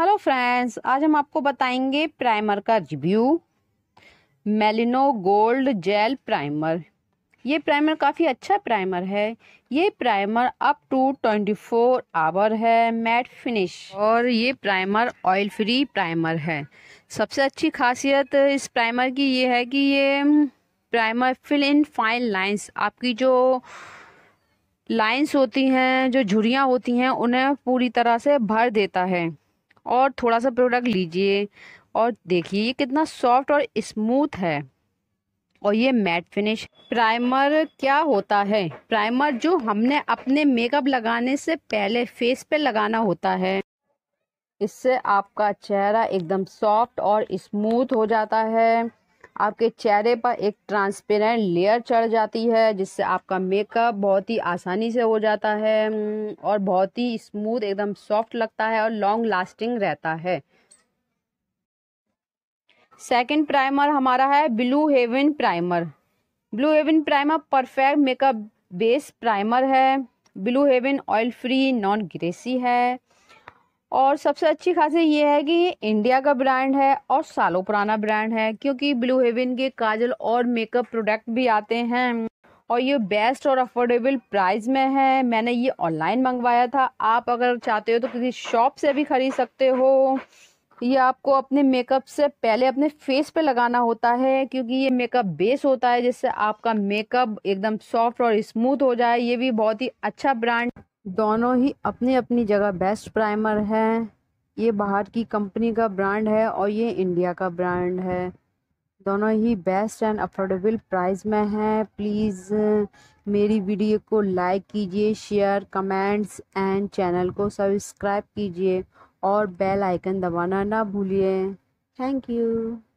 hello friends आज हम आपको बताएंगे प्राइमर का रिव्यू मेलिनो गोल्ड जेल प्राइमर ये प्राइमर काफ़ी अच्छा प्राइमर है ये प्राइमर अप टू 24 आवर है मैट फिनिश और ये प्राइमर ऑयल फ्री प्राइमर है सबसे अच्छी खासियत इस प्राइमर की ये है कि ये primer fill in fine lines आपकी जो लाइंस होती हैं जो झुरियाँ होती हैं उन्हें पूरी तरह से भर देता है और थोड़ा सा प्रोडक्ट लीजिए और देखिए ये कितना सॉफ्ट और स्मूथ है और ये मैट फिनिश प्राइमर क्या होता है प्राइमर जो हमने अपने मेकअप लगाने से पहले फेस पे लगाना होता है इससे आपका चेहरा एकदम सॉफ्ट और स्मूथ हो जाता है आपके चेहरे पर एक ट्रांसपेरेंट लेयर चढ़ जाती है जिससे आपका मेकअप बहुत ही आसानी से हो जाता है हम्म, और बहुत ही स्मूथ एकदम सॉफ्ट लगता है और लॉन्ग लास्टिंग रहता है सेकंड प्राइमर हमारा है blue heaven primer blue heaven primer perfect makeup base primer है blue heaven oil free non greasy है और सबसे अच्छी खासियत ये है कि ये इंडिया का ब्रांड है और सालों पुराना ब्रांड है क्योंकि ब्लू हेवन के काजल और मेकअप प्रोडक्ट भी आते हैं और ये बेस्ट और अफोर्डेबल प्राइस में है मैंने ये ऑनलाइन मंगवाया था आप अगर चाहते हो तो किसी शॉप से भी खरीद सकते हो ये आपको अपने मेकअप से पहले अपने फेस पे लगाना होता है क्योंकि ये मेकअप बेस होता है जिससे आपका मेकअप एकदम सॉफ्ट और स्मूथ हो जाए ये भी बहुत ही अच्छा ब्रांड दोनों ही अपनी अपनी जगह बेस्ट प्राइमर हैं ये बाहर की कंपनी का ब्रांड है और ये इंडिया का ब्रांड है दोनों ही बेस्ट एंड अफोर्डेबल प्राइस में हैं प्लीज़ मेरी वीडियो को लाइक कीजिए शेयर कमेंट्स एंड चैनल को सब्सक्राइब कीजिए और बेल आइकन दबाना ना भूलिए थैंक यू